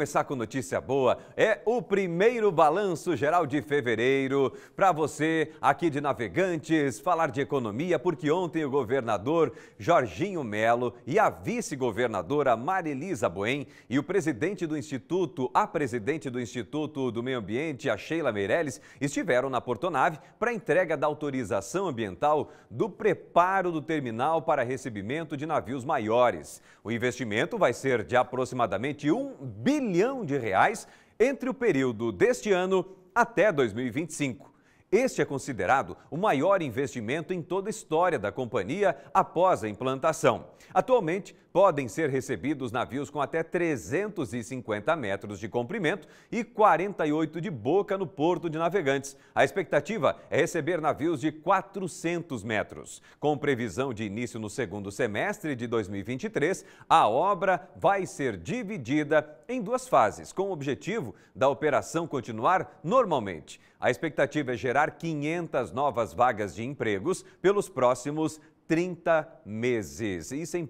começar com notícia boa. É o primeiro balanço geral de fevereiro para você aqui de Navegantes falar de economia, porque ontem o governador Jorginho Melo e a vice-governadora Marilisa Boem e o presidente do Instituto, a presidente do Instituto do Meio Ambiente, a Sheila Meirelles, estiveram na Portonave para entrega da autorização ambiental do preparo do terminal para recebimento de navios maiores. O investimento vai ser de aproximadamente um bilhão bilhão de reais entre o período deste ano até 2025. Este é considerado o maior investimento em toda a história da companhia após a implantação. Atualmente, podem ser recebidos navios com até 350 metros de comprimento e 48 de boca no porto de navegantes. A expectativa é receber navios de 400 metros. Com previsão de início no segundo semestre de 2023, a obra vai ser dividida em duas fases, com o objetivo da operação continuar normalmente. A expectativa é gerar 500 novas vagas de empregos pelos próximos 30 meses. Isso é